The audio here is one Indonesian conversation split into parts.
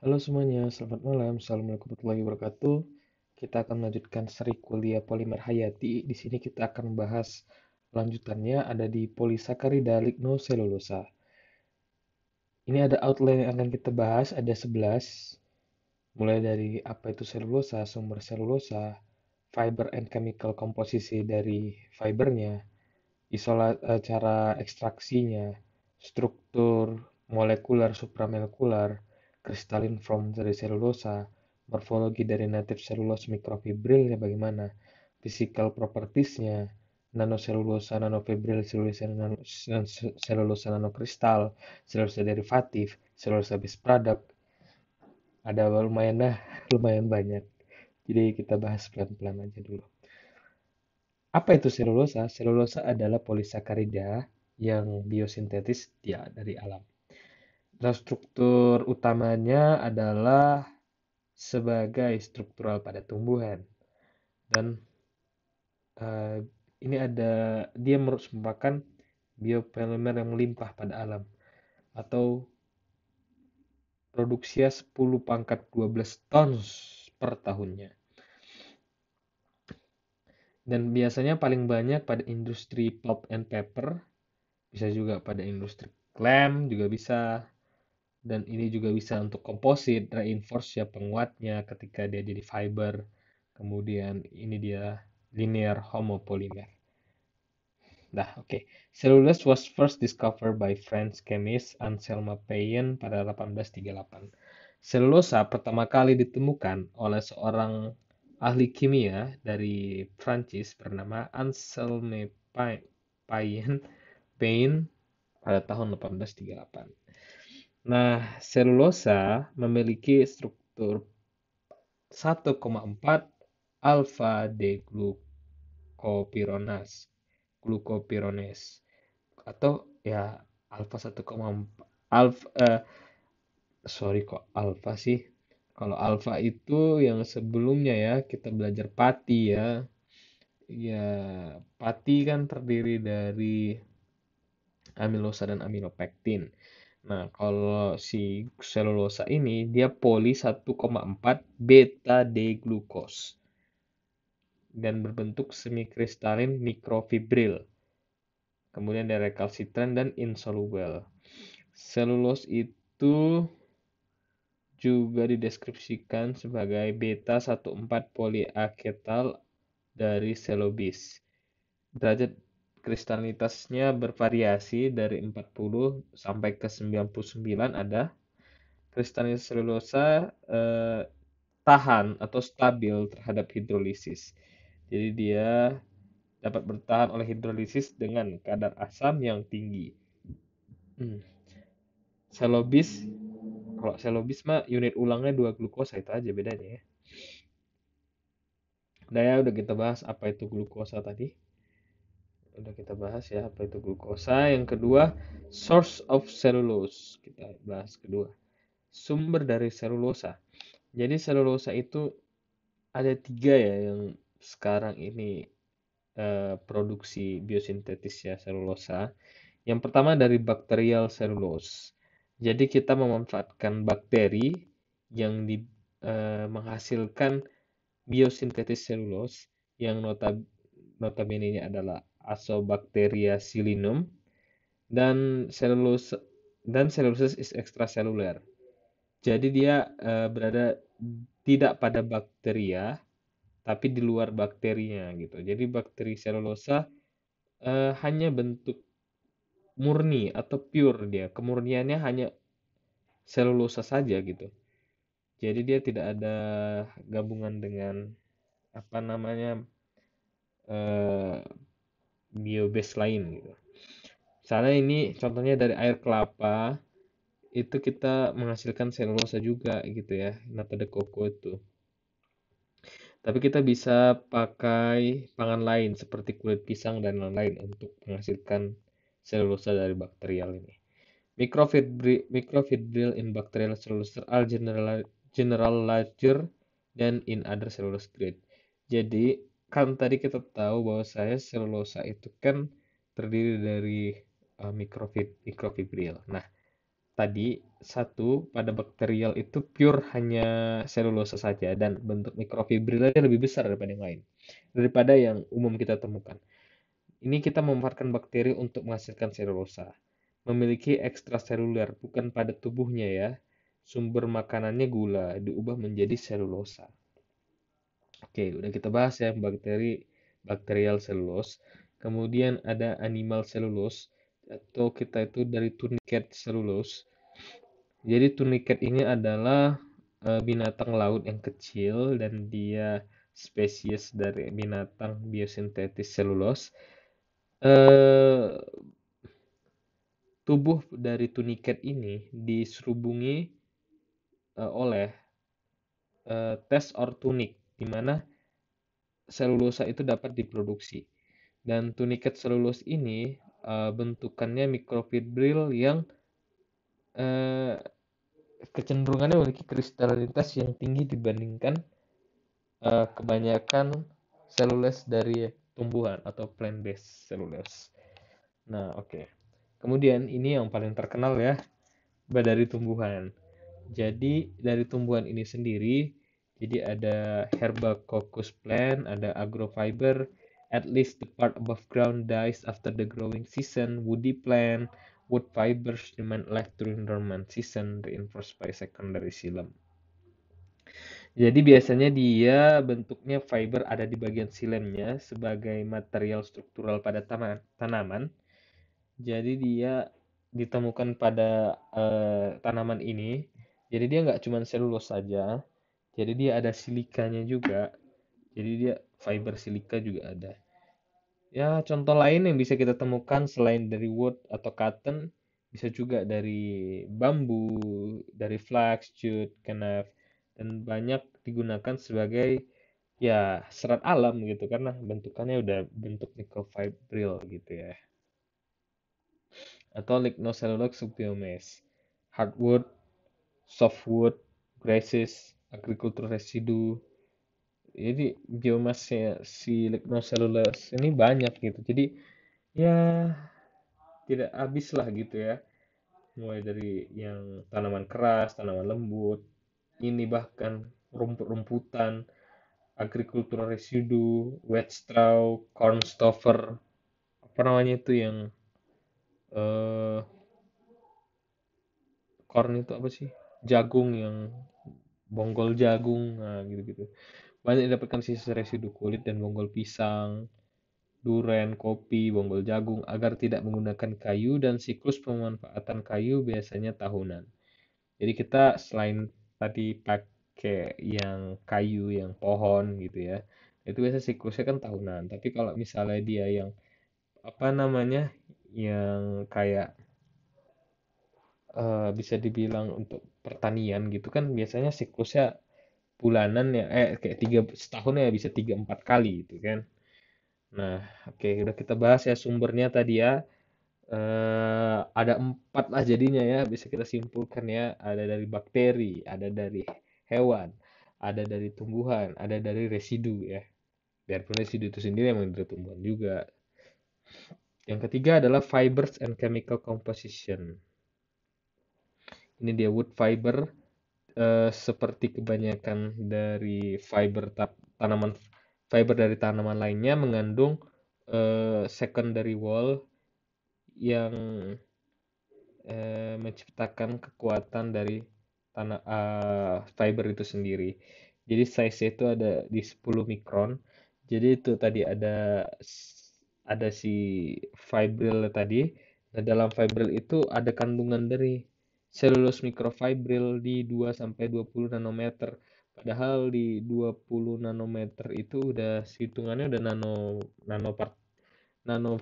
Halo semuanya, selamat malam. Assalamualaikum warahmatullahi wabarakatuh. Kita akan melanjutkan seri kuliah polimer hayati. Di sini kita akan membahas lanjutannya ada di polisakarida lignoselulosa. Ini ada outline yang akan kita bahas, ada 11. Mulai dari apa itu selulosa, sumber selulosa, fiber and chemical komposisi dari fibernya, isolat eh, cara ekstraksinya, struktur molekular supramolekular, kristalin from dari selulosa, morfologi dari native selulos mikrofibrilnya bagaimana, physical propertiesnya, nanoselulosa, nanofibril, selulosa, nanoselulosa selulosa nanokristal, selulosa derivatif, selulosa base product. Ada lumayan dah, lumayan banyak. Jadi kita bahas pelan-pelan aja dulu. Apa itu selulosa? Selulosa adalah polisakarida yang biosintetis dia ya, dari alam. Nah, struktur utamanya adalah sebagai struktural pada tumbuhan. Dan uh, ini ada dia merupakan biopolimer yang melimpah pada alam atau produksi 10 pangkat 12 tons per tahunnya. Dan biasanya paling banyak pada industri pulp and paper, bisa juga pada industri klem juga bisa dan ini juga bisa untuk komposit, reinforce ya penguatnya ketika dia jadi fiber. Kemudian ini dia linear homopolymer. Nah, oke. Okay. Cellulose was first discovered by French chemist Anselme Payen pada 1838. Selulosa pertama kali ditemukan oleh seorang ahli kimia dari Prancis bernama Anselme Payen, Payen pada tahun 1838. Nah, selulosa memiliki struktur 1,4 alfa D glukopironas, glukopirones atau ya alfa 1,4 alfa eh, sorry kok alfa sih. Kalau alfa itu yang sebelumnya ya kita belajar pati ya. Ya, pati kan terdiri dari amilosa dan amilopektin. Nah, hmm. kalau si selulosa ini dia poli 1,4 beta D glukos dan berbentuk semikristalin mikrofibril. Kemudian ada rekalsitran dan insoluble. Selulose itu juga dideskripsikan sebagai beta 14 poliaketal dari selobis. Derajat kristalitasnya bervariasi dari 40 sampai ke 99 ada kristalitas selulosa eh, tahan atau stabil terhadap hidrolisis. Jadi dia dapat bertahan oleh hidrolisis dengan kadar asam yang tinggi. Hmm. Selobis kalau selobis mah unit ulangnya dua glukosa itu aja bedanya ya. Nah ya udah kita bahas apa itu glukosa tadi sudah kita bahas ya apa itu glukosa yang kedua source of cellulose kita bahas kedua sumber dari selulosa jadi selulosa itu ada tiga ya yang sekarang ini eh, produksi biosintetis ya selulosa yang pertama dari bakterial selulose jadi kita memanfaatkan bakteri yang di, eh, menghasilkan biosintetis selulose yang notab notabene adalah Asobacteria silinum dan selulus dan selulosis is extracellular. Jadi dia e, berada tidak pada bakteria tapi di luar bakterinya gitu. Jadi bakteri selulosa e, hanya bentuk murni atau pure dia. Kemurniannya hanya selulosa saja gitu. Jadi dia tidak ada gabungan dengan apa namanya e, biobase lain gitu. Misalnya ini contohnya dari air kelapa itu kita menghasilkan selulosa juga gitu ya, nata de coco itu. Tapi kita bisa pakai pangan lain seperti kulit pisang dan lain-lain untuk menghasilkan selulosa dari bakterial ini. Microfibril, microfibril in bacterial cellulose are general, general larger than in other cellulose grade. Jadi kan tadi kita tahu bahwa saya selulosa itu kan terdiri dari uh, mikrofib mikrofibril. Nah, tadi satu pada bakterial itu pure hanya selulosa saja dan bentuk mikrofibrilnya lebih besar daripada yang lain daripada yang umum kita temukan. Ini kita memanfaatkan bakteri untuk menghasilkan selulosa. Memiliki ekstraseluler bukan pada tubuhnya ya. Sumber makanannya gula diubah menjadi selulosa. Oke, udah kita bahas ya bakteri bakterial selulose. Kemudian ada animal selulose atau kita itu dari tunicat selulose. Jadi tunicat ini adalah eh, binatang laut yang kecil dan dia spesies dari binatang biosintetis selulose. Eh, tubuh dari tunicat ini diserubungi eh, oleh e, tes ortunik di mana selulosa itu dapat diproduksi. Dan tunikat selulos ini uh, bentukannya mikrofibril yang uh, kecenderungannya memiliki kristalitas yang tinggi dibandingkan uh, kebanyakan selulose dari tumbuhan atau plant based selulose. Nah, oke. Okay. Kemudian ini yang paling terkenal ya dari tumbuhan. Jadi dari tumbuhan ini sendiri jadi ada coccus plant, ada agrofiber, at least the part above ground dies after the growing season, woody plant, wood fibers remain left during dormant season, reinforced by secondary silum. Jadi biasanya dia bentuknya fiber ada di bagian silemnya sebagai material struktural pada tanaman. Jadi dia ditemukan pada uh, tanaman ini. Jadi dia nggak cuma selulosa saja, jadi dia ada silikanya juga jadi dia fiber silika juga ada ya contoh lain yang bisa kita temukan selain dari wood atau cotton bisa juga dari bambu dari flax jute kenaf dan banyak digunakan sebagai ya serat alam gitu karena bentukannya udah bentuk microfibril gitu ya atau lignocellulose subtilis hardwood softwood grasses agrikultur residu jadi biomasnya si lignocellulose ini banyak gitu jadi ya tidak habis lah gitu ya mulai dari yang tanaman keras tanaman lembut ini bahkan rumput-rumputan agrikultur residu wet straw corn stover, apa namanya itu yang eh corn itu apa sih jagung yang bonggol jagung nah gitu-gitu banyak didapatkan sisa residu kulit dan bonggol pisang duren, kopi, bonggol jagung agar tidak menggunakan kayu dan siklus pemanfaatan kayu biasanya tahunan. Jadi kita selain tadi pakai yang kayu, yang pohon gitu ya, itu biasa siklusnya kan tahunan. Tapi kalau misalnya dia yang apa namanya, yang kayak Eh, bisa dibilang untuk pertanian gitu kan biasanya siklusnya bulanan ya eh kayak tiga setahun ya bisa tiga empat kali gitu kan nah oke okay, udah kita bahas ya sumbernya tadi ya uh, ada empat lah jadinya ya bisa kita simpulkan ya ada dari bakteri ada dari hewan ada dari tumbuhan ada dari residu ya biarpun residu itu sendiri yang dari tumbuhan juga yang ketiga adalah fibers and chemical composition ini dia wood fiber uh, seperti kebanyakan dari fiber tanaman fiber dari tanaman lainnya mengandung uh, secondary wall yang uh, menciptakan kekuatan dari tanah uh, fiber itu sendiri. Jadi size itu ada di 10 mikron. Jadi itu tadi ada ada si fibril tadi. Nah, dalam fibril itu ada kandungan dari selulus mikrofibril di 2-20 sampai nanometer. Padahal di 20 nanometer itu udah hitungannya udah nano nano part nano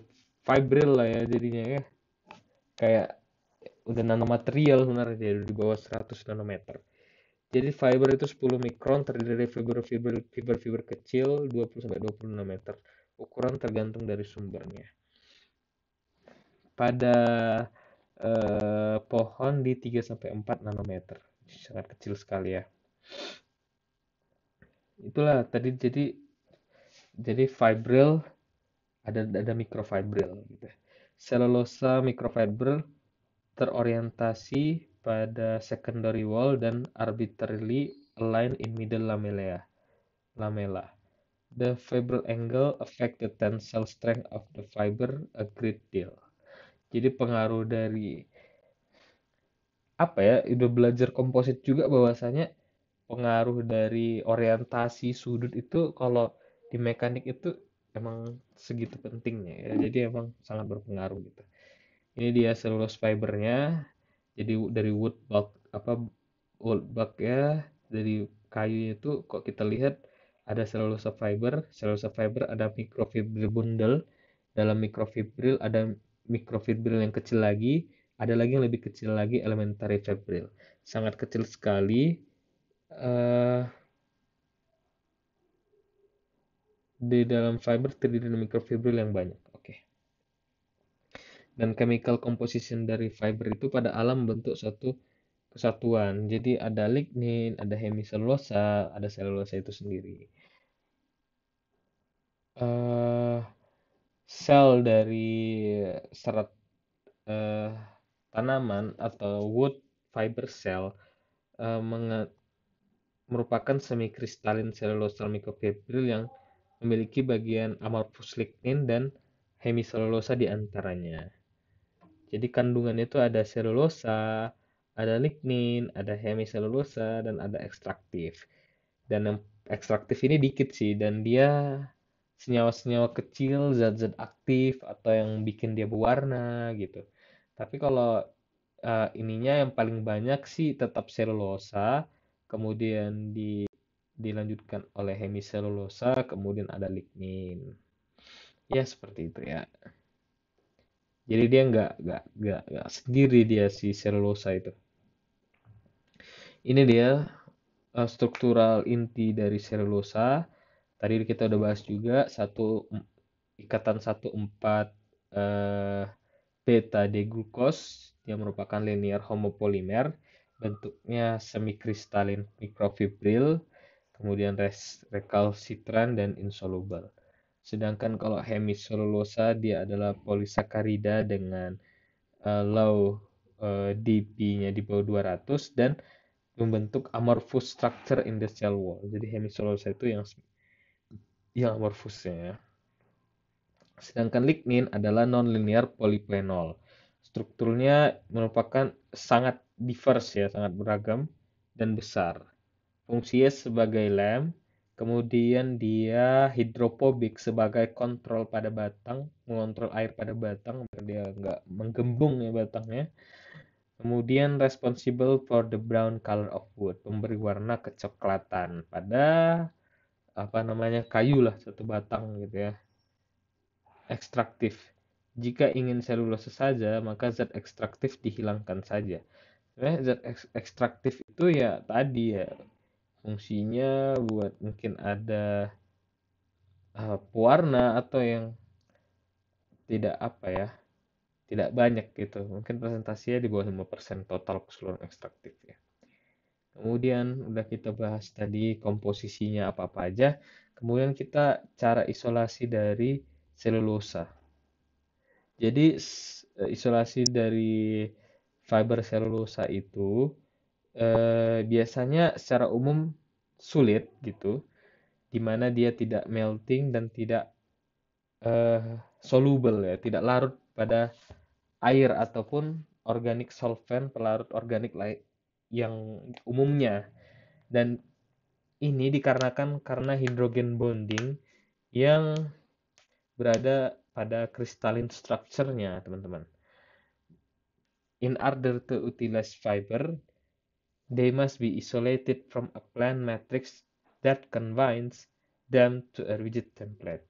fibril lah ya jadinya ya. Kayak udah nanomaterial benar dia di bawah 100 nanometer. Jadi fiber itu 10 mikron terdiri dari fiber-fiber fiber-fiber kecil 20 sampai 20 nanometer. Ukuran tergantung dari sumbernya. Pada eh, pohon di 3 sampai 4 nanometer. Sangat kecil sekali ya. Itulah tadi jadi jadi fibril ada ada mikrofibril gitu. Selulosa ya. mikrofibril terorientasi pada secondary wall dan arbitrarily aligned in middle lamella. Lamella. The fibril angle affect the tensile strength of the fiber a great deal jadi pengaruh dari apa ya udah belajar komposit juga bahwasanya pengaruh dari orientasi sudut itu kalau di mekanik itu emang segitu pentingnya ya jadi emang sangat berpengaruh gitu ini dia seluruh fibernya jadi dari wood bulk apa wood bulk ya dari kayu itu kok kita lihat ada cellulose fiber, cellulose fiber ada microfibril bundle, dalam microfibril ada mikrofibril yang kecil lagi, ada lagi yang lebih kecil lagi elementary fibril. Sangat kecil sekali. Uh, di dalam fiber terdiri dari mikrofibril yang banyak. Oke. Okay. Dan chemical composition dari fiber itu pada alam bentuk satu kesatuan. Jadi ada lignin, ada hemiselulosa, ada selulosa itu sendiri. Uh, sel dari serat eh, tanaman atau wood fiber cell eh, menge- merupakan semikristalin selulosa mikrofibril yang memiliki bagian amorphous lignin dan hemiselulosa di antaranya. Jadi kandungan itu ada selulosa, ada lignin, ada hemiselulosa, dan ada ekstraktif. Dan yang ekstraktif ini dikit sih, dan dia senyawa-senyawa kecil, zat-zat aktif atau yang bikin dia berwarna gitu. Tapi kalau uh, ininya yang paling banyak sih tetap selulosa, kemudian di dilanjutkan oleh hemiselulosa, kemudian ada lignin. Ya seperti itu ya. Jadi dia nggak nggak nggak nggak sendiri dia si selulosa itu. Ini dia uh, struktural inti dari selulosa tadi kita udah bahas juga satu ikatan 14 eh, beta deglukos yang merupakan linear homopolimer bentuknya semikristalin mikrofibril kemudian res rekalsitran dan insoluble. Sedangkan kalau hemiselulosa dia adalah polisakarida dengan uh, low uh, eh, DP-nya di bawah 200 dan membentuk amorphous structure in the cell wall. Jadi hemiselulosa itu yang yang amorfusnya. Ya. Sedangkan lignin adalah non-linear poliphenol. Strukturnya merupakan sangat diverse ya, sangat beragam dan besar. Fungsinya sebagai lem, kemudian dia hidropobik sebagai kontrol pada batang, mengontrol air pada batang, dia nggak menggembung ya batangnya. Kemudian responsible for the brown color of wood, pemberi warna kecoklatan pada apa namanya kayu lah satu batang gitu ya ekstraktif jika ingin selulosa saja maka zat ekstraktif dihilangkan saja zat ekstraktif itu ya tadi ya fungsinya buat mungkin ada uh, pewarna atau yang tidak apa ya tidak banyak gitu mungkin presentasinya di bawah 5% total keseluruhan ekstraktif ya Kemudian udah kita bahas tadi komposisinya apa-apa aja. Kemudian kita cara isolasi dari selulosa. Jadi e, isolasi dari fiber selulosa itu eh, biasanya secara umum sulit gitu, dimana dia tidak melting dan tidak eh, soluble ya, tidak larut pada air ataupun organic solvent pelarut organik lain yang umumnya. Dan ini dikarenakan karena hidrogen bonding yang berada pada kristalin structure-nya, teman-teman. In order to utilize fiber, they must be isolated from a plan matrix that confines them to a rigid template.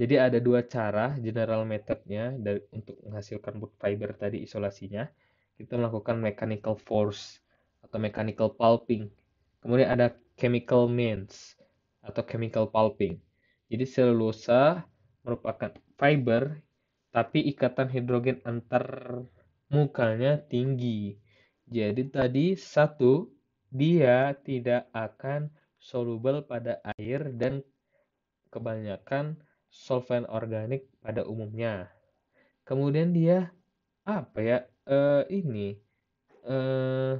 Jadi ada dua cara general methodnya untuk menghasilkan wood fiber tadi isolasinya kita melakukan mechanical force atau mechanical pulping. Kemudian ada chemical means atau chemical pulping. Jadi selulosa merupakan fiber tapi ikatan hidrogen antar mukanya tinggi. Jadi tadi satu dia tidak akan soluble pada air dan kebanyakan solvent organik pada umumnya. Kemudian dia apa ya uh, ini uh,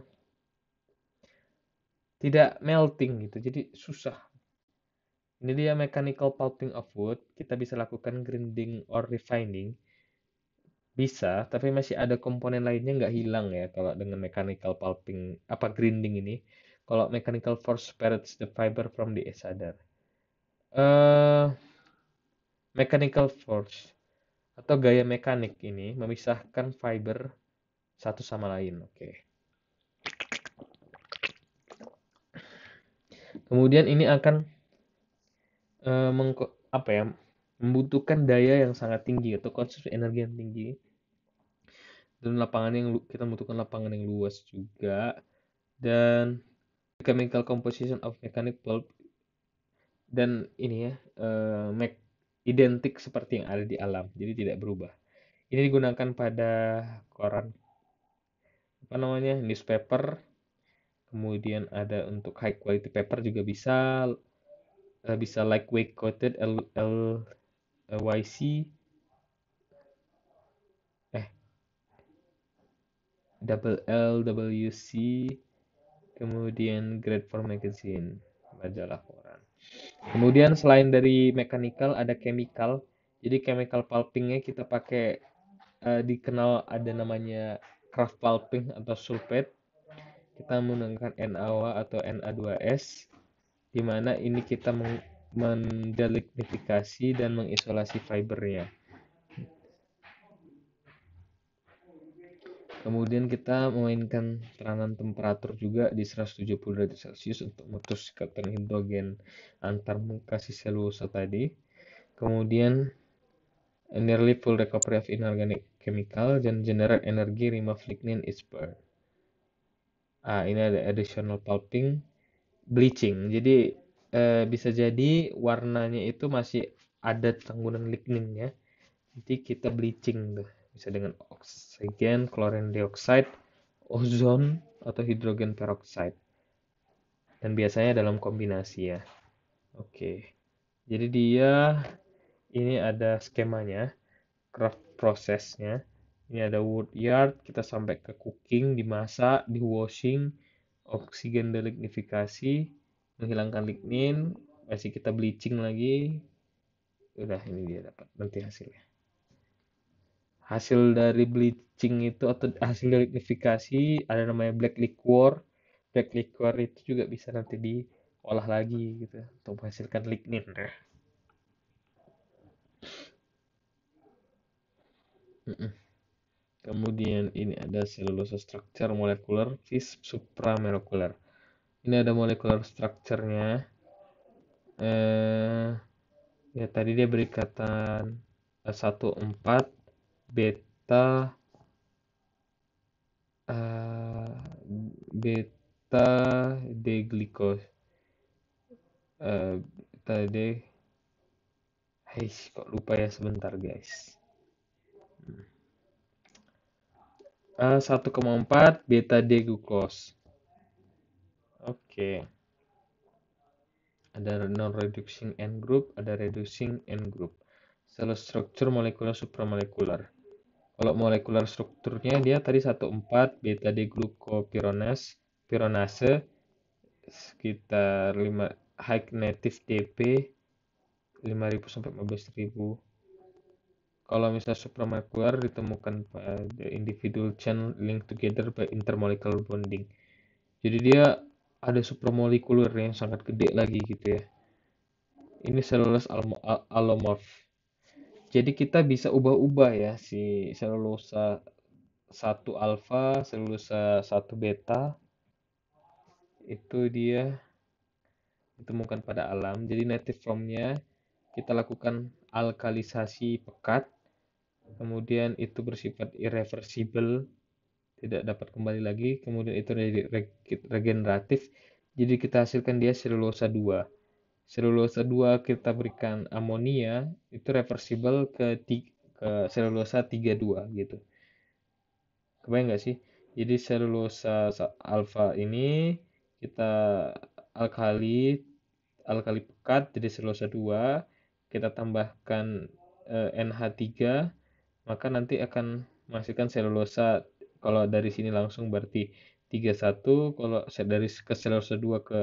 tidak melting gitu jadi susah ini dia mechanical pulping of wood kita bisa lakukan grinding or refining bisa tapi masih ada komponen lainnya nggak hilang ya kalau dengan mechanical pulping apa grinding ini kalau mechanical force separates the fiber from the each eh, uh, mechanical force atau gaya mekanik ini memisahkan fiber satu sama lain. Oke. Kemudian ini akan uh, apa ya membutuhkan daya yang sangat tinggi atau konsumsi energi yang tinggi dan lapangan yang kita butuhkan lapangan yang luas juga dan chemical composition of mechanic pulp dan ini ya uh, eh, mek, identik seperti yang ada di alam jadi tidak berubah ini digunakan pada koran apa namanya newspaper kemudian ada untuk high quality paper juga bisa uh, bisa lightweight coated L, L, eh, c eh double L w c kemudian grade for magazine majalah koran kemudian selain dari mechanical ada chemical jadi chemical pulpingnya kita pakai uh, dikenal ada namanya pulping atau sulfate kita menggunakan NaOH atau Na2S di mana ini kita mendelignifikasi dan mengisolasi fibernya. Kemudian kita memainkan peranan temperatur juga di 170 derajat Celcius untuk memutus ikatan hidrogen antar si selulosa tadi. Kemudian nearly full recovery of inorganic chemical dan generate energi remove lignin is burn. Ah, ini ada additional pulping bleaching. Jadi eh, bisa jadi warnanya itu masih ada tanggungan ligninnya. Nanti kita bleaching tuh. Bisa dengan oksigen, klorin dioxide, ozon atau hidrogen peroxide. Dan biasanya dalam kombinasi ya. Oke. Jadi dia ini ada skemanya. craft prosesnya ini ada wood yard, kita sampai ke cooking dimasak di washing oksigen delignifikasi menghilangkan lignin masih kita bleaching lagi udah ini dia dapat nanti hasilnya hasil dari bleaching itu atau hasil delignifikasi ada namanya black liquor black liquor itu juga bisa nanti diolah lagi gitu untuk menghasilkan lignin Kemudian ini ada selulosa structure molekuler vis supramolekuler. Ini ada molekuler structure-nya. Eh, ya tadi dia berikatan 14 beta uh, beta D glikos uh, beta D kok lupa ya sebentar guys. 1,4 eh, beta D glucose. Oke. Okay. Ada non-reducing end group, ada reducing end group. Sel struktur molekuler supramolekuler. Kalau molekular strukturnya dia tadi 14 beta D glucopironase, pironase sekitar 5 high native DP 5000 sampai 15000 kalau misalnya supramolekuler ditemukan pada individual chain linked together by intermolecular bonding. Jadi dia ada supramolekuler yang sangat gede lagi gitu ya. Ini selulus allomorph. Jadi kita bisa ubah-ubah ya si selulosa 1 alfa, selulosa 1 beta. Itu dia ditemukan pada alam. Jadi native formnya kita lakukan alkalisasi pekat kemudian itu bersifat irreversible tidak dapat kembali lagi kemudian itu menjadi regeneratif jadi kita hasilkan dia selulosa 2 selulosa 2 kita berikan amonia itu reversible ke, ke selulosa 32 gitu kebayang nggak sih jadi selulosa alfa ini kita alkali alkali pekat jadi selulosa 2 kita tambahkan eh, NH3 maka nanti akan menghasilkan selulosa kalau dari sini langsung berarti 31 kalau dari ke selulosa 2 ke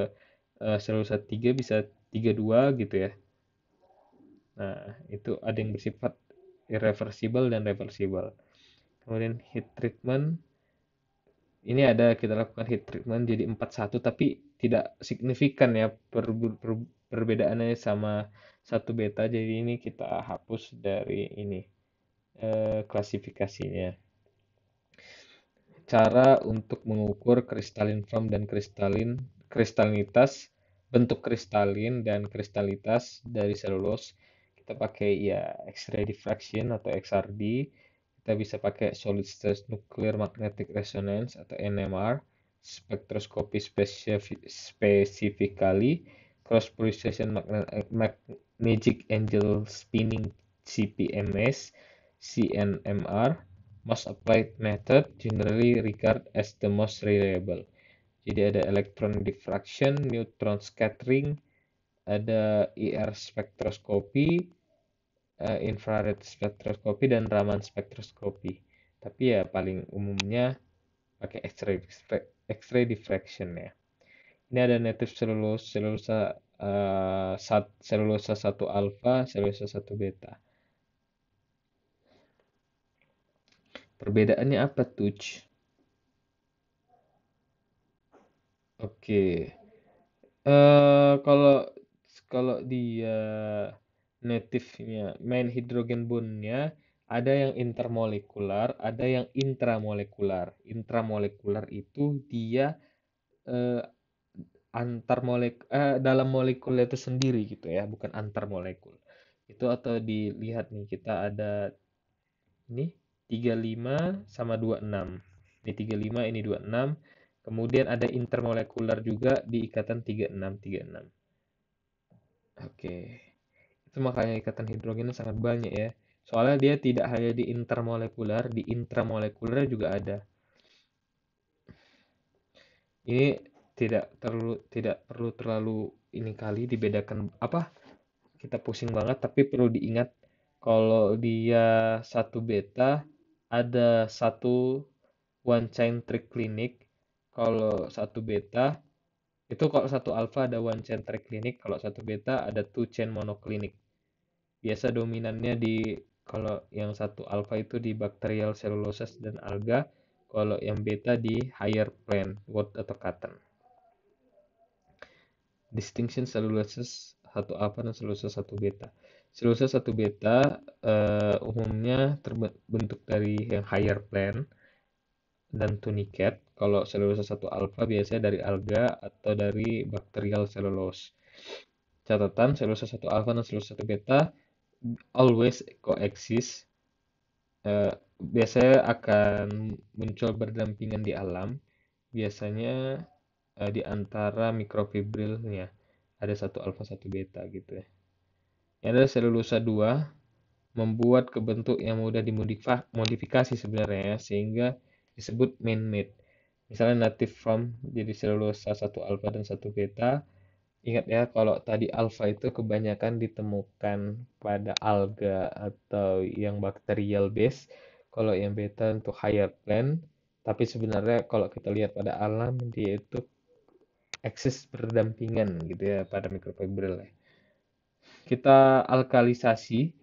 eh, selulosa 3 bisa 32 gitu ya nah itu ada yang bersifat irreversible dan reversible kemudian heat treatment ini ada kita lakukan heat treatment jadi 41 tapi tidak signifikan ya per, per, perbedaannya sama satu beta jadi ini kita hapus dari ini Eh, klasifikasinya. Cara untuk mengukur kristalin form dan kristalin kristalitas bentuk kristalin dan kristalitas dari selulos kita pakai ya X-ray diffraction atau XRD, kita bisa pakai solid state nuclear magnetic resonance atau NMR, spektroskopi spesifikali, cross polarization magnetic eh, angle spinning CPMS, CNMR most applied method generally regard as the most reliable. Jadi ada electron diffraction, neutron scattering, ada IR e spektroskopi, uh, eh, infrared spektroskopi dan Raman spektroskopi. Tapi ya paling umumnya pakai X-ray X-ray diffraction ya. Ini ada native cellulose, selulosa uh, eh, sat, selulosa 1 alpha, selulosa 1 beta. Perbedaannya apa, Touch? Oke. Eh kalau kalau dia native-nya, main hidrogen bond-nya, ada yang intermolekular, ada yang intramolekular. Intramolekular itu dia eh, antar molek eh, dalam molekul itu sendiri gitu ya, bukan antar molekul. Itu atau dilihat nih kita ada ini 35 sama 26. Ini 35, ini 26. Kemudian ada intermolekular juga di ikatan 36, 36. Oke. Itu makanya ikatan hidrogennya sangat banyak ya. Soalnya dia tidak hanya di intermolekular, di intramolekular juga ada. Ini tidak terlalu tidak perlu terlalu ini kali dibedakan apa? Kita pusing banget tapi perlu diingat kalau dia satu beta ada satu one chain trick klinik kalau satu beta itu kalau satu alpha ada one chain trick klinik kalau satu beta ada two chain monoklinik biasa dominannya di kalau yang satu alpha itu di bacterial cellulosis dan alga kalau yang beta di higher plane wort atau cotton distinction cellulosis satu alfa dan cellulosis satu beta Selulosa satu beta uh, umumnya terbentuk dari yang higher plan dan tunicat. Kalau selulosa satu alpha biasanya dari alga atau dari bakterial selulos. Catatan selulosa satu alpha dan selulosa satu beta always coexist. Uh, biasanya akan muncul berdampingan di alam, biasanya uh, di antara mikrofibrilnya ada satu alpha satu beta gitu ya. Ada selulosa 2 membuat kebentuk yang mudah dimodifikasi sebenarnya ya, sehingga disebut man-made. Misalnya native from jadi selulosa 1 alfa dan 1 beta. Ingat ya kalau tadi alfa itu kebanyakan ditemukan pada alga atau yang bakterial base. Kalau yang beta untuk higher plant. Tapi sebenarnya kalau kita lihat pada alam dia itu eksis berdampingan gitu ya pada mikrofibril ya kita alkalisasi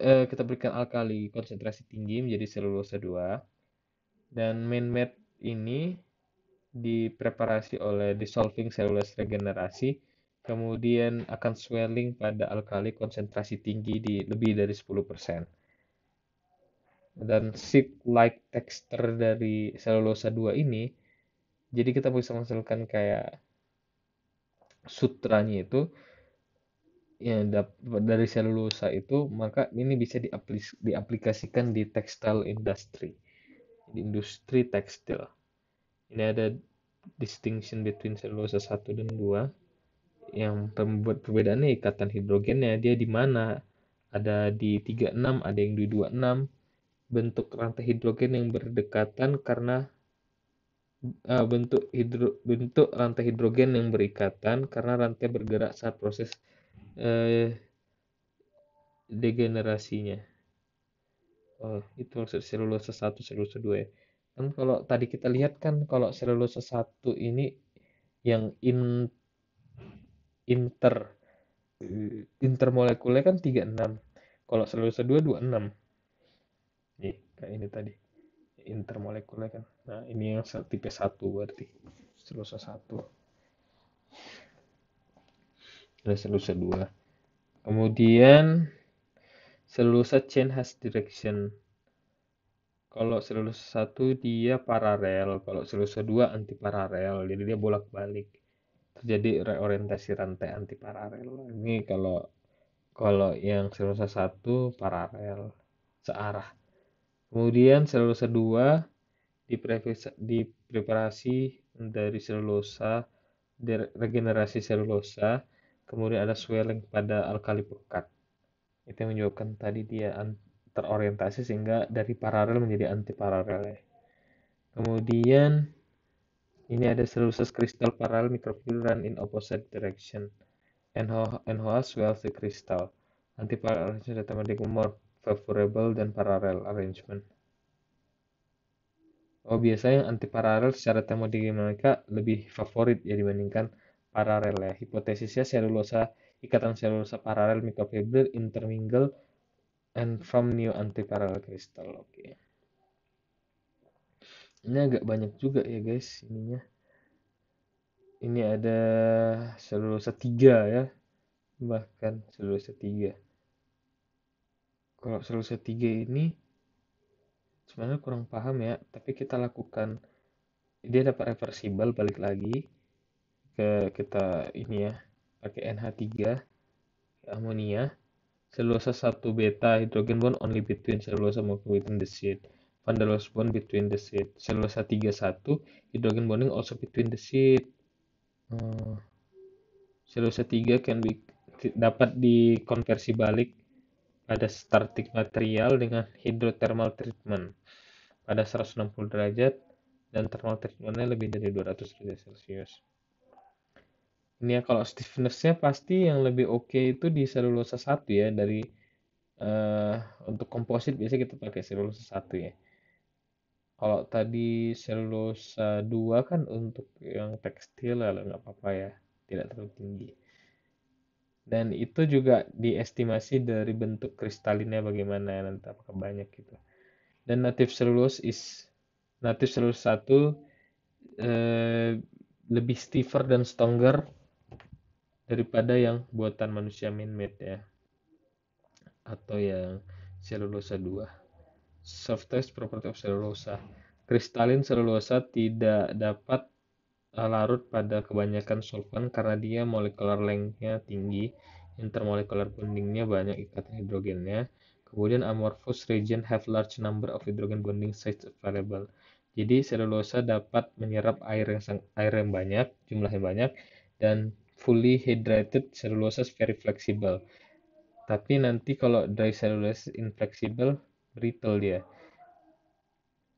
eh, kita berikan alkali konsentrasi tinggi menjadi selulosa 2 dan main mat ini dipreparasi oleh dissolving cellulose regenerasi kemudian akan swelling pada alkali konsentrasi tinggi di lebih dari 10% dan silk-like texture dari selulosa 2 ini jadi kita bisa menghasilkan kayak sutranya itu ya dari selulosa itu maka ini bisa diaplis, diaplikasikan di tekstil industri, di industri tekstil ini ada distinction between selulosa 1 dan 2 yang membuat perbedaannya ikatan hidrogennya dia di mana ada di 36 ada yang di 26 bentuk rantai hidrogen yang berdekatan karena uh, bentuk hidro, bentuk rantai hidrogen yang berikatan karena rantai bergerak saat proses eh, degenerasinya. Oh, itu maksud selulosa 1, selulosa 2 ya. Kan kalau tadi kita lihat kan kalau selulosa 1 ini yang in, inter intermolekulnya kan 36. Kalau selulosa 2 26. Nih, kayak ini tadi. Intermolekulnya kan. Nah, ini yang tipe 1 berarti. Selulosa 1 ada selusa dua kemudian selusa chain has direction kalau selusa satu dia paralel kalau selusa dua anti paralel jadi dia bolak balik terjadi reorientasi rantai anti paralel ini kalau kalau yang selusa satu paralel searah kemudian selusa dua dipreparasi dari selulosa regenerasi selulosa kemudian ada swelling pada alkali pekat itu yang menyebabkan tadi dia terorientasi sehingga dari paralel menjadi anti paralel kemudian ini ada serosus kristal paralel microfield in opposite direction and how swells the crystal anti paralel arrangement more favorable dan paralel arrangement Oh biasanya anti paralel secara termodinamika lebih favorit ya dibandingkan paralel ya. Hipotesisnya selulosa ikatan selulosa paralel mikrofiber intermingle and from new antiparallel crystal. Oke. Okay. Ini agak banyak juga ya guys ininya. Ini ada selulosa 3 ya. Bahkan selulosa 3. Kalau selulosa 3 ini sebenarnya kurang paham ya, tapi kita lakukan dia dapat reversible balik lagi ke kita ini ya pakai NH3 amonia selosa satu beta hidrogen bond only between cellulosa molecule within the sheet van der Waals bond between the sheet tiga 31 hidrogen bonding also between the sheet hmm. 3 can be dapat dikonversi balik pada static material dengan hidrothermal treatment pada 160 derajat dan thermal treatmentnya lebih dari 200 derajat celcius ini ya kalau stiffnessnya pasti yang lebih oke okay itu di selulosa satu ya dari uh, untuk komposit biasanya kita pakai selulosa satu ya. Kalau tadi selulosa dua kan untuk yang tekstil lah nggak apa-apa ya, tidak terlalu tinggi. Dan itu juga diestimasi dari bentuk kristalinnya bagaimana nanti apakah banyak gitu. Dan native cellulose is native cellulose satu eh, lebih stiffer dan stronger daripada yang buatan manusia man-made ya atau yang selulosa 2 softest property of selulosa kristalin selulosa tidak dapat eh, larut pada kebanyakan solvent karena dia molekular lengthnya tinggi intermolekular bondingnya banyak ikatan hidrogennya kemudian amorphous region have large number of hydrogen bonding sites available jadi selulosa dapat menyerap air yang air yang banyak jumlah yang banyak dan fully hydrated cellulose very flexible. Tapi nanti kalau dry cellulose inflexible, brittle dia.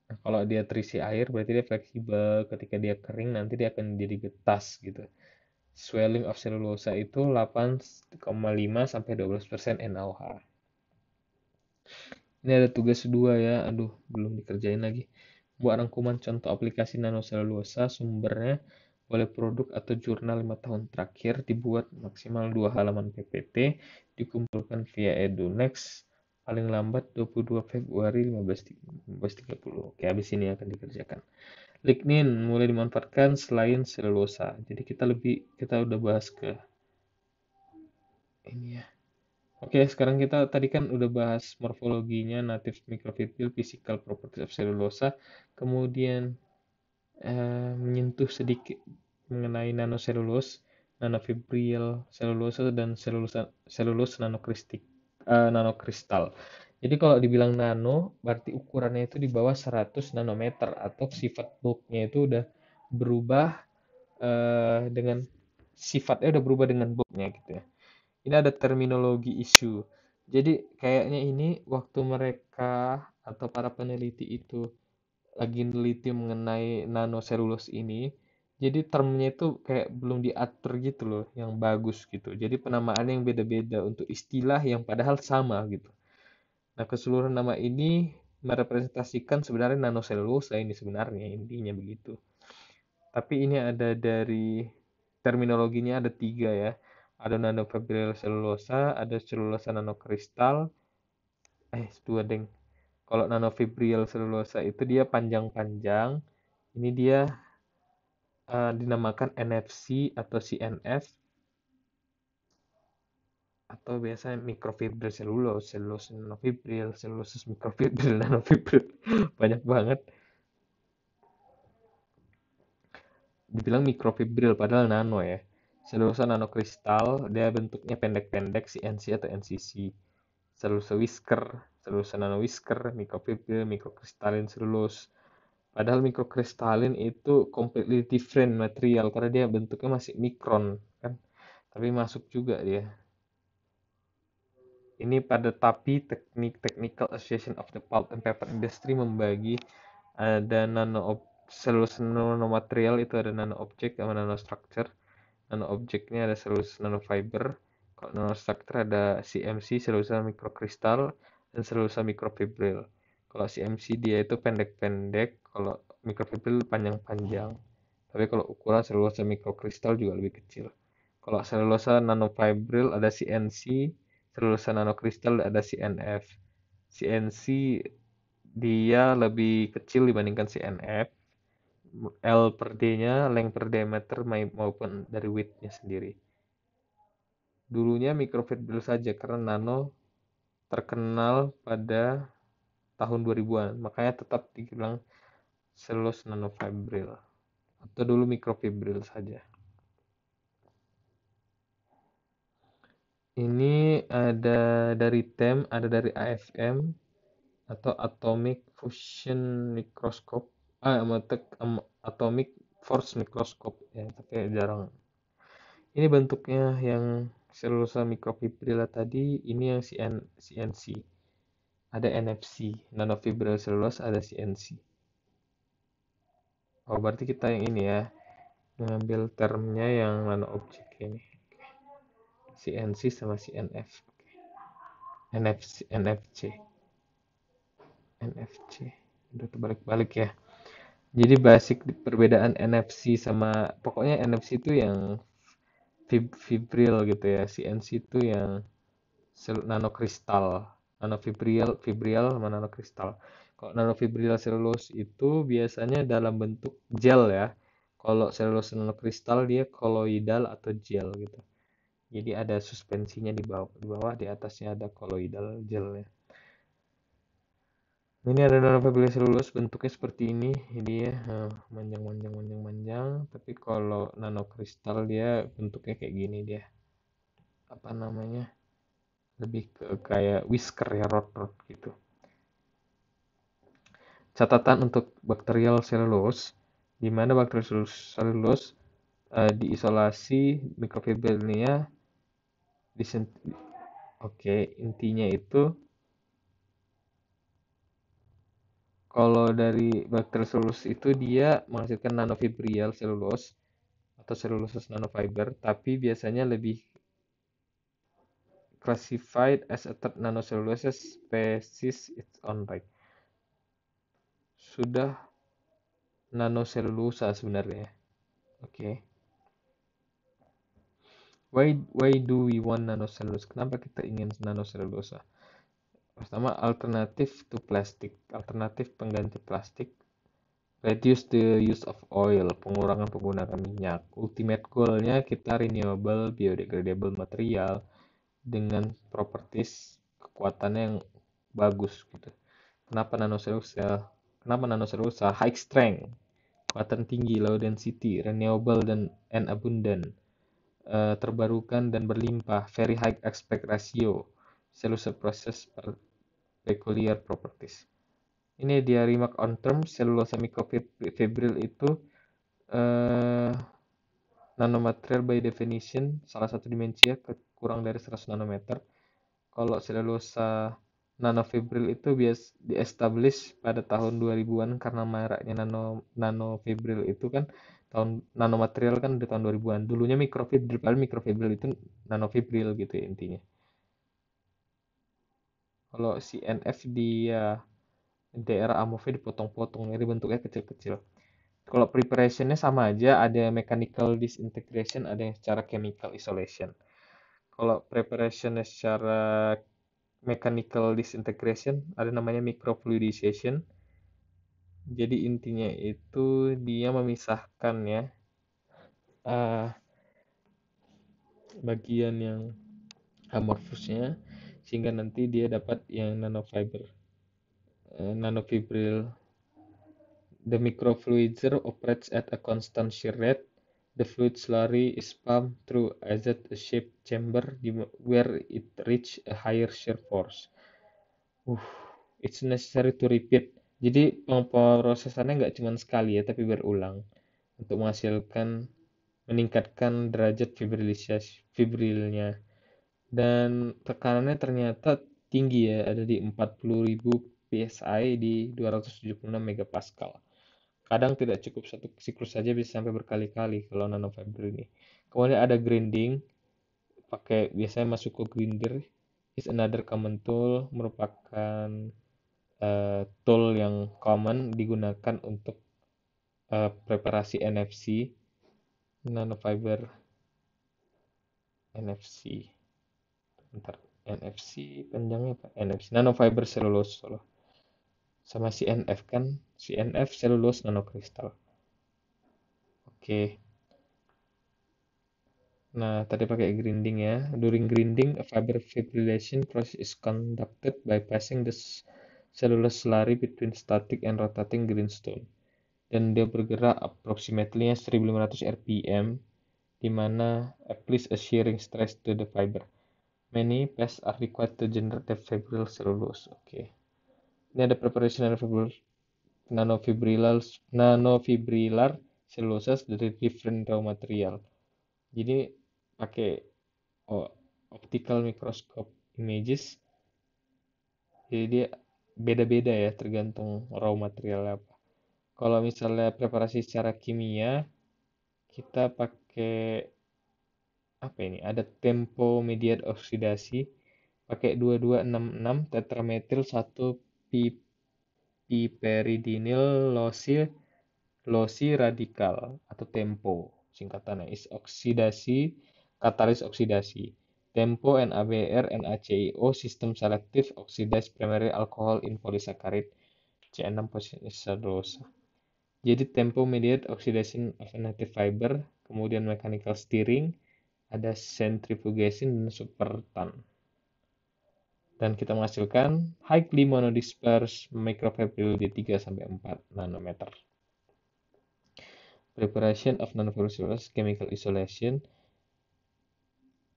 Nah, kalau dia terisi air berarti dia fleksibel. Ketika dia kering nanti dia akan jadi getas gitu. Swelling of cellulosa itu 8,5 sampai 12% NaOH. Ini ada tugas dua ya. Aduh, belum dikerjain lagi. Buat rangkuman contoh aplikasi nanoselulosa sumbernya oleh produk atau jurnal lima tahun terakhir dibuat maksimal dua halaman PPT dikumpulkan via EduNext paling lambat 22 Februari 15.30. Oke, habis ini akan dikerjakan. Lignin mulai dimanfaatkan selain selulosa. Jadi kita lebih kita udah bahas ke ini ya. Oke, sekarang kita tadi kan udah bahas morfologinya, native microfibril physical properties of cellulosa, kemudian Eh, menyentuh sedikit mengenai nanoselulus, nanofibril selulosa dan selulosa selulus nanokristik uh, nanokristal. Jadi kalau dibilang nano, berarti ukurannya itu di bawah 100 nanometer atau sifat bulknya itu udah berubah uh, dengan sifatnya udah berubah dengan bulknya gitu ya. Ini ada terminologi isu. Jadi kayaknya ini waktu mereka atau para peneliti itu lagi neliti mengenai nanoselulus ini jadi termnya itu kayak belum diatur gitu loh yang bagus gitu jadi penamaan yang beda-beda untuk istilah yang padahal sama gitu nah keseluruhan nama ini merepresentasikan sebenarnya lah ini sebenarnya intinya begitu tapi ini ada dari terminologinya ada tiga ya ada nanofibril selulosa ada selulosa nanokristal eh dua deng kalau nanofibril selulosa itu dia panjang-panjang. Ini dia uh, dinamakan NFC atau CNS atau biasanya mikrofibril selulos, selulosa nanofibril, selulosa mikrofibril, nanofibril. Banyak banget. Dibilang mikrofibril padahal nano ya. Selulosa nanokristal, dia bentuknya pendek-pendek CNC atau NCC selulosa whisker, selulosa whisker, mikrofibril, mikrokristalin selulus. Padahal mikrokristalin itu completely different material karena dia bentuknya masih mikron kan. Tapi masuk juga dia. Ini pada tapi teknik Technical Association of the Pulp and Paper Industry membagi ada eh, nano selulus material itu ada nano object sama structure. Nano objectnya ada selulus fiber. Kalau structure ada CMC selusa mikrokristal dan selusa mikrofibril. Kalau CMC dia itu pendek-pendek, kalau mikrofibril panjang-panjang. Tapi kalau ukuran selulosa mikrokristal juga lebih kecil. Kalau selulosa nanofibril ada CNC, selulosa nanokristal ada CNF. CNC dia lebih kecil dibandingkan CNF. L per D-nya, length per diameter maupun dari width-nya sendiri. Dulunya dulu saja karena nano terkenal pada tahun 2000-an. Makanya tetap dibilang selus nanofibril atau dulu mikrofibril saja. Ini ada dari TEM, ada dari AFM atau Atomic Fusion Microscope, ah, Atomic Force Microscope ya, tapi jarang. Ini bentuknya yang selulosa mikrofibrila tadi ini yang CN, CNC ada NFC nanofibril selulos ada CNC oh berarti kita yang ini ya mengambil termnya yang nano objek ini CNC sama CNF NFC NFC NFC udah terbalik-balik ya jadi basic perbedaan NFC sama pokoknya NFC itu yang fib fibril gitu ya CNC itu yang nanokristal nanofibril fibril sama nanokristal kalau nanofibril selulus itu biasanya dalam bentuk gel ya kalau selulus nanokristal dia koloidal atau gel gitu jadi ada suspensinya di bawah di bawah di atasnya ada koloidal gelnya ini ada Nova Bilis bentuknya seperti ini dia eh, manjang manjang manjang manjang tapi kalau nano kristal dia bentuknya kayak gini dia apa namanya lebih ke kayak whisker ya rot rot gitu catatan untuk bakterial selulus di mana bakteri selulus uh, eh, diisolasi mikrofibrilnya di oke okay, intinya itu kalau dari bakter selulus itu dia menghasilkan nanofibrial selulus atau selulus nanofiber, tapi biasanya lebih classified as a third nanocellulose species its own right. Sudah nanoselulosa sebenarnya. Oke. Okay. Why why do we want nanocellulose? Kenapa kita ingin nanocellulosa? pertama alternatif to plastik alternatif pengganti plastik reduce the use of oil, pengurangan penggunaan minyak. Ultimate goalnya kita renewable, biodegradable material dengan properties kekuatan yang bagus gitu. Kenapa nanoserusel Kenapa nanoserusel High strength, kekuatan tinggi, low density, renewable dan and abundant, eh, terbarukan dan berlimpah, very high aspect ratio, selusa proses peculiar properties. Ini dia remark on term selulosa mikrofibril itu uh, nanomaterial by definition salah satu dimensi dimensinya kurang dari 100 nanometer. Kalau selulosa nanofibril itu bias diestablish pada tahun 2000-an karena maraknya nano nanofibril itu kan tahun nanomaterial kan di tahun 2000-an. Dulunya mikrofibril, paling mikrofibril itu nanofibril gitu ya, intinya kalau si NF dia ya, daerah amorfnya dipotong-potong jadi bentuknya kecil-kecil kalau preparationnya sama aja ada mechanical disintegration ada yang secara chemical isolation kalau preparationnya secara mechanical disintegration ada namanya microfluidization jadi intinya itu dia memisahkan ya uh, bagian yang amorfusnya sehingga nanti dia dapat yang nanofiber uh, nanofibril the microfluidizer operates at a constant shear rate the fluid slurry is pumped through a Z-shaped chamber where it reach a higher shear force uh, it's necessary to repeat jadi pemrosesannya nggak cuma sekali ya tapi berulang untuk menghasilkan meningkatkan derajat fibrilisasi fibrilnya dan tekanannya ternyata tinggi ya, ada di 40.000 PSI di 276 megapascal. Kadang tidak cukup satu siklus saja bisa sampai berkali-kali kalau nanofiber ini. Kemudian ada grinding, pakai biasanya masuk ke grinder is another common tool merupakan uh, tool yang common digunakan untuk uh, preparasi NFC nanofiber NFC ntar NFC panjangnya apa NFC nanofiber cellulose solo sama CNF kan CNF cellulose nanokristal oke nah tadi pakai grinding ya during grinding a fiber fibrillation process is conducted by passing the cellulose lari between static and rotating grindstone dan dia bergerak approximately 1500 rpm di mana least a shearing stress to the fiber Many pests are required to generate febrile cellulose. Oke. Okay. Ini ada preparation and nanofibrillar nanofibrillar cellulose dari different raw material. Jadi pakai oh, optical microscope images. Jadi dia beda-beda ya tergantung raw material apa. Kalau misalnya preparasi secara kimia kita pakai apa ini ada tempo mediat oksidasi pakai 2266 tetrametil 1 piperidinil losil losi radikal atau tempo singkatannya is oksidasi katalis oksidasi tempo NABR NaCIO sistem selektif oksidasi primary alkohol in polysaccharid C6 polysaccharose jadi tempo mediated oxidation of inactive fiber kemudian mechanical steering ada centrifugation dan supertan. Dan kita menghasilkan highly monodisperse microfibril di 3 sampai 4 nanometer. Preparation of nanofibrils chemical isolation.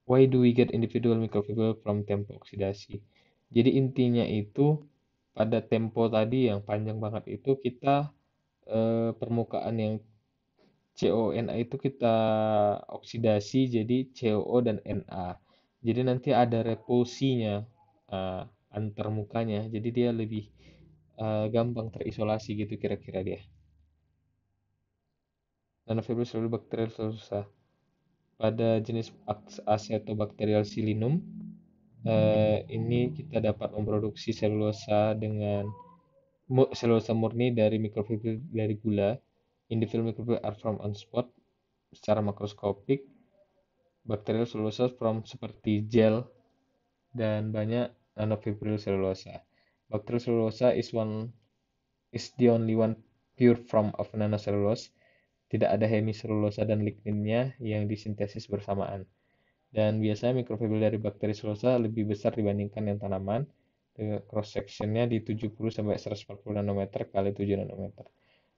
Why do we get individual microfibril from tempo oksidasi? Jadi intinya itu pada tempo tadi yang panjang banget itu kita eh, permukaan yang CONA itu kita oksidasi jadi COO dan Na. Jadi nanti ada repulsinya uh, antar mukanya. Jadi dia lebih uh, gampang terisolasi gitu kira-kira dia. Nanovirus selalu bakterial selalu susah. Pada jenis acetobacterial silinum uh, ini kita dapat memproduksi selulosa dengan selulosa murni dari mikrofibril dari gula Individual microbial are from on spot secara makroskopik. Bakterial selulosa from seperti gel dan banyak nanofibril selulosa. Bakterial selulosa is one is the only one pure form of nanocellulose. Tidak ada hemiselulosa dan ligninnya yang disintesis bersamaan. Dan biasanya mikrofibril dari bakteri selulosa lebih besar dibandingkan yang tanaman. Cross sectionnya di 70 sampai 140 nanometer kali 7 nanometer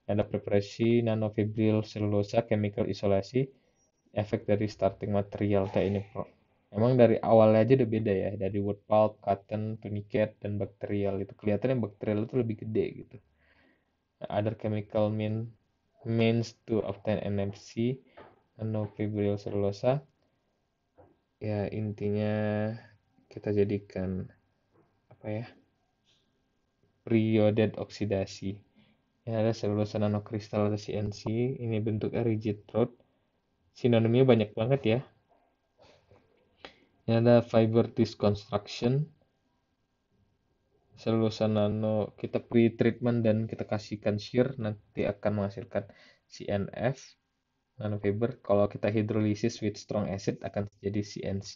ada preparasi nanofibril selulosa chemical isolasi efek dari starting material kayak ini bro emang dari awalnya aja udah beda ya dari wood pulp, cotton, tunicate, dan bakterial itu kelihatannya bakterial itu lebih gede gitu nah, other chemical mean, means to obtain NFC nanofibril selulosa ya intinya kita jadikan apa ya periode oksidasi Ya, ada nanokristal atau CNC. ini bentuk rigid rod. Sinonimnya banyak banget ya. Ini ada fiber disconstruction. Selulosa nano kita pre-treatment dan kita kasihkan shear nanti akan menghasilkan CNF nanofiber. Kalau kita hidrolisis with strong acid akan terjadi CNC.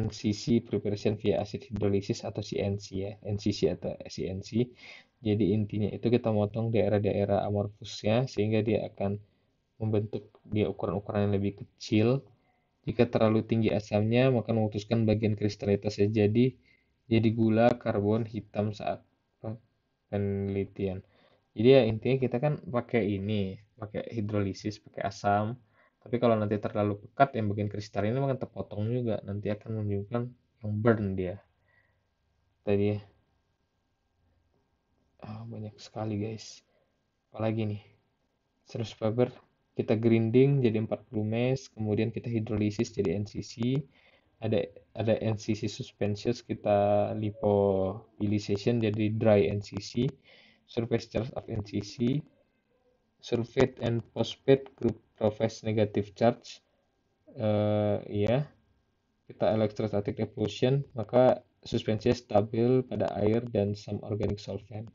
NCC preparation via acid hydrolysis atau CNC ya NCC atau CNC jadi intinya itu kita motong daerah-daerah amorfusnya sehingga dia akan membentuk dia ukuran-ukuran yang lebih kecil jika terlalu tinggi asamnya maka memutuskan bagian kristalitasnya jadi jadi gula karbon hitam saat penelitian jadi ya intinya kita kan pakai ini pakai hidrolisis pakai asam tapi kalau nanti terlalu pekat yang bagian kristal ini akan terpotong juga. Nanti akan menunjukkan yang burn dia. Tadi ya. Oh, banyak sekali guys. Apalagi nih. Serus fiber kita grinding jadi 40 mesh, kemudian kita hidrolisis jadi NCC. Ada ada NCC suspensions kita lipophilization jadi dry NCC. Surface charge of NCC, sulfate and phosphate group profess negative charge uh, ya kita electrostatic repulsion maka suspensi stabil pada air dan some organic solvent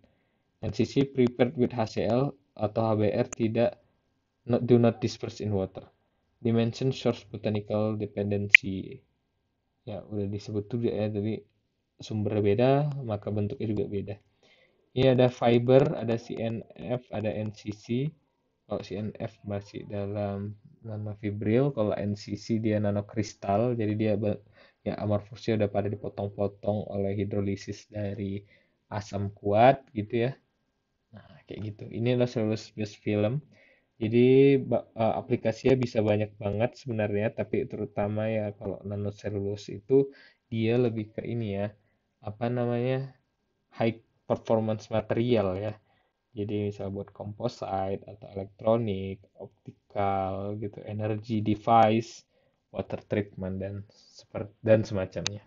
NCC prepared with HCl atau HBr tidak not, do not disperse in water dimension source botanical dependency ya udah disebut tuh ya tadi sumber beda maka bentuknya juga beda ini ada fiber ada CNF ada NCC kalau CNF masih dalam nanofibril kalau NCC dia nano kristal, jadi dia ya amorfosnya udah pada dipotong-potong oleh hidrolisis dari asam kuat gitu ya nah kayak gitu ini adalah sirulus based film jadi e, aplikasinya bisa banyak banget sebenarnya tapi terutama ya kalau nanosellulose itu dia lebih ke ini ya apa namanya high performance material ya jadi misal buat composite atau elektronik, optikal gitu, energy device, water treatment dan seperti dan semacamnya.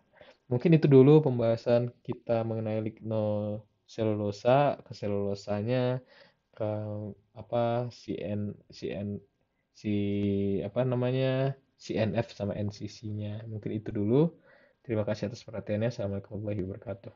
Mungkin itu dulu pembahasan kita mengenai selulosa, keselulosanya ke apa CN CN si apa namanya CNF sama NCC-nya. Mungkin itu dulu. Terima kasih atas perhatiannya. Assalamualaikum warahmatullahi wabarakatuh.